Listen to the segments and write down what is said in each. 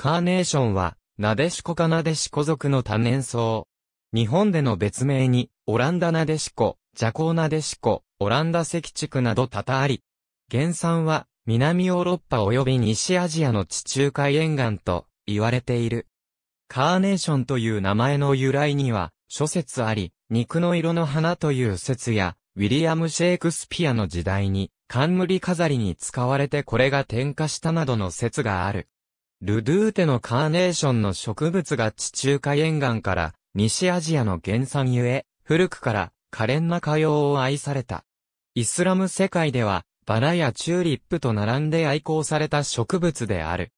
カーネーションは、なでしこかなでしこ族の多年草。日本での別名に、オランダなでしこ、ジャコーなでしこ、オランダ赤地区など多々あり。原産は、南ヨーロッパ及び西アジアの地中海沿岸と言われている。カーネーションという名前の由来には、諸説あり、肉の色の花という説や、ウィリアム・シェイクスピアの時代に、冠飾りに使われてこれが点火したなどの説がある。ルドゥーテのカーネーションの植物が地中海沿岸から西アジアの原産ゆえ、古くから可憐な歌謡を愛された。イスラム世界では、バラやチューリップと並んで愛好された植物である。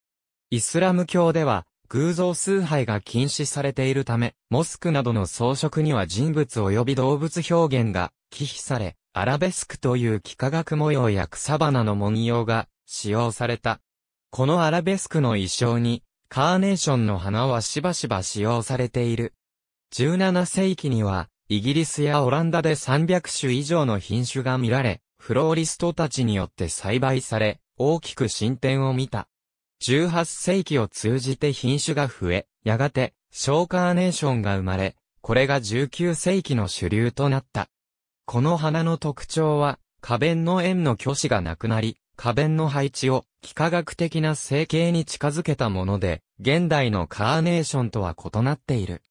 イスラム教では、偶像崇拝が禁止されているため、モスクなどの装飾には人物及び動物表現が忌避され、アラベスクという幾何学模様や草花の文様が使用された。このアラベスクの衣装に、カーネーションの花はしばしば使用されている。17世紀には、イギリスやオランダで300種以上の品種が見られ、フローリストたちによって栽培され、大きく進展を見た。18世紀を通じて品種が増え、やがて、小カーネーションが生まれ、これが19世紀の主流となった。この花の特徴は、花弁の円の虚子がなくなり、花弁の配置を幾何学的な成形に近づけたもので、現代のカーネーションとは異なっている。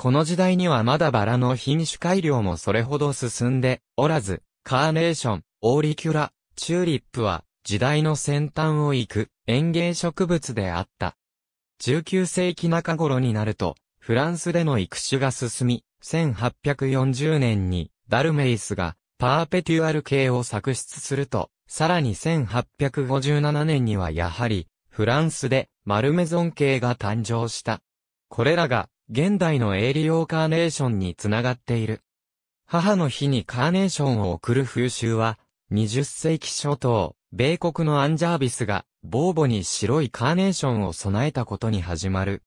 この時代にはまだバラの品種改良もそれほど進んでおらず、カーネーション、オーリキュラ、チューリップは時代の先端を行く園芸植物であった。19世紀中頃になると、フランスでの育種が進み、1840年にダルメイスがパーペテュアル系を作出すると、さらに1857年にはやはり、フランスでマルメゾン系が誕生した。これらが、現代のエ利リオーカーネーションにつながっている。母の日にカーネーションを贈る風習は、20世紀初頭、米国のアンジャービスが、ボーボに白いカーネーションを備えたことに始まる。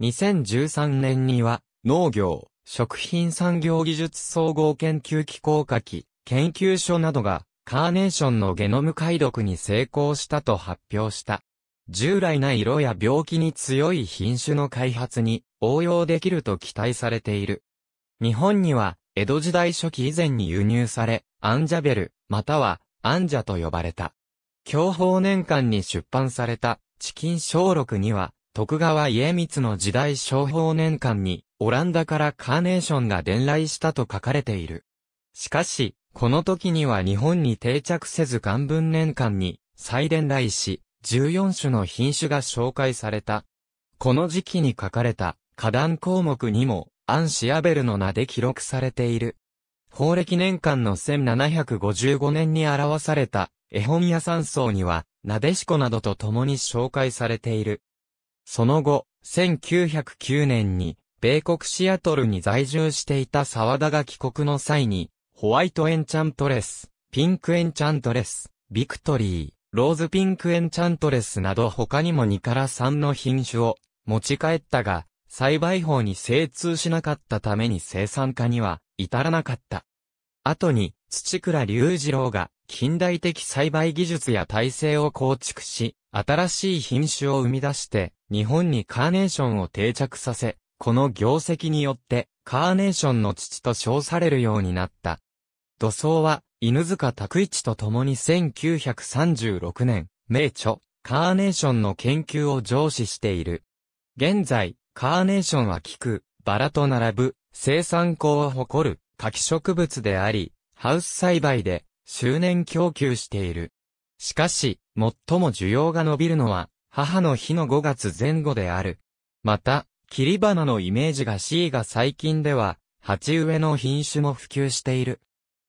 2013年には、農業、食品産業技術総合研究機構下記、研究所などが、カーネーションのゲノム解読に成功したと発表した。従来な色や病気に強い品種の開発に応用できると期待されている。日本には、江戸時代初期以前に輸入され、アンジャベル、または、アンジャと呼ばれた。享保年間に出版された、チキン小録には、徳川家光の時代小法年間に、オランダからカーネーションが伝来したと書かれている。しかし、この時には日本に定着せず元文年間に再伝来し、14種の品種が紹介された。この時期に書かれた花壇項目にも、アン・シアベルの名で記録されている。法暦年間の1755年に表された絵本屋山荘には、なでしこなどと共に紹介されている。その後、1909年に、米国シアトルに在住していた沢田が帰国の際に、ホワイトエンチャントレス、ピンクエンチャントレス、ビクトリー、ローズピンクエンチャントレスなど他にも2から3の品種を持ち帰ったが、栽培法に精通しなかったために生産化には至らなかった。後に、土倉隆二郎が近代的栽培技術や体制を構築し、新しい品種を生み出して、日本にカーネーションを定着させ、この業績によって、カーネーションの父と称されるようになった。土葬は、犬塚拓一と共に1936年、名著、カーネーションの研究を上司している。現在、カーネーションは菊、バラと並ぶ、生産校を誇る、柿植物であり、ハウス栽培で、周年供給している。しかし、最も需要が伸びるのは、母の日の5月前後である。また、切り花のイメージが C が最近では、鉢植えの品種も普及している。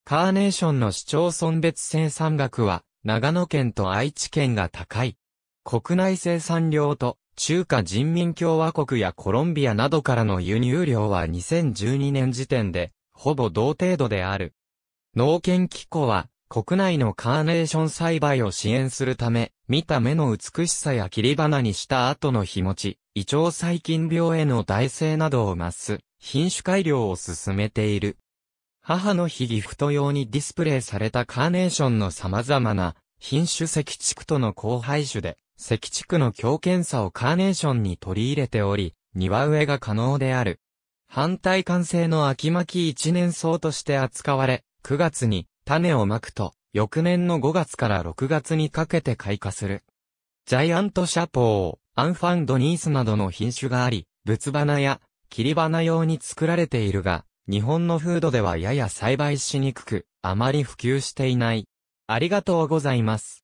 カーネーションの市町村別生産額は、長野県と愛知県が高い。国内生産量と、中華人民共和国やコロンビアなどからの輸入量は2012年時点で、ほぼ同程度である。農研機構は、国内のカーネーション栽培を支援するため、見た目の美しさや切り花にした後の日持ち、胃腸細菌病への耐性などを増す、品種改良を進めている。母の日ギフト用にディスプレイされたカーネーションの様々な品種石畜との交配種で、石畜の強健差をカーネーションに取り入れており、庭植えが可能である。反対完成の秋巻き一年草として扱われ、9月に種をまくと、翌年の5月から6月にかけて開花する。ジャイアントシャポー、アンファンドニースなどの品種があり、仏花や切り花用に作られているが、日本の風土ではやや栽培しにくく、あまり普及していない。ありがとうございます。